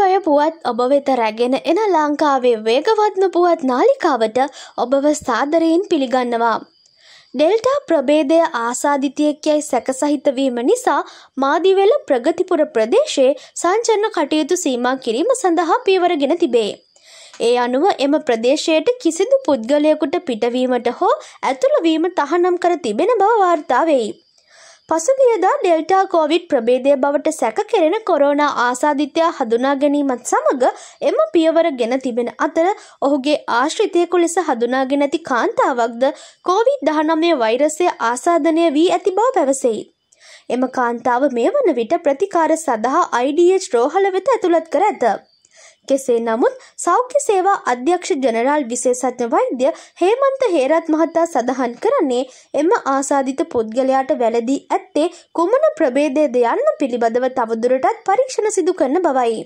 පය පුවත් ඔබ වෙත රැගෙන එන ලංකාවේ වේගවත්ම පුවත් නාලිකාවට ඔබව සාදරයෙන් පිළිගන්නවා. ඩෙල්ටා ප්‍රබේදය ආසාධිතයෙක් යැයි සැකසහිතවීම නිසා මාදිවෙල ප්‍රගතිපුර ප්‍රදේශයේ සංචරණ කටයුතු සීමා කිරීම සඳහා පියවරගෙන තිබේ. ඒ අනුව එම ප්‍රදේශයට කිසිදු පුද්ගලයකුට පිටවීමට හෝ ඇතුළවීම තහනම් කර තිබෙන බව වාර්තා වෙයි. පසුගියදා ඩෙල්ටා කෝවිඩ් ප්‍රබේදය බවට සැකකෙරෙන කොරෝනා ආසාධිත්‍යයා හඳුනා ගැනීමත් සමඟ එම පියවර ගෙන තිබෙන අතර ඔහුගේ ආශ්‍රිතයකු ලෙස හඳුනාගෙන ඇති කාන්තාවක්ද කෝවිඩ් දහනමය වෛරසය ආසාධනය වී ඇති බව පැවසෙයි. එම කාන්තාව මේ වන විට ප්‍රතිකාර සඳහා IDH රෝහල වෙත ඇතුළත් කර ඇත. කෙසේ නමුත් සෞඛ්‍ය සේවා අධ්‍යක්ෂ ජනරාල් විශේෂඥ වෛද්‍ය හේමන්ත හේරත් මහතා සඳහන් කරන්නේ එම ආසාධිත පුද්ගලයාට වැළදී ඇත්තේ කුමන ප්‍රභේදයද යන්න පිළිබඳව තවදුරටත් පරීක්ෂණ සිදු කරන බවයි.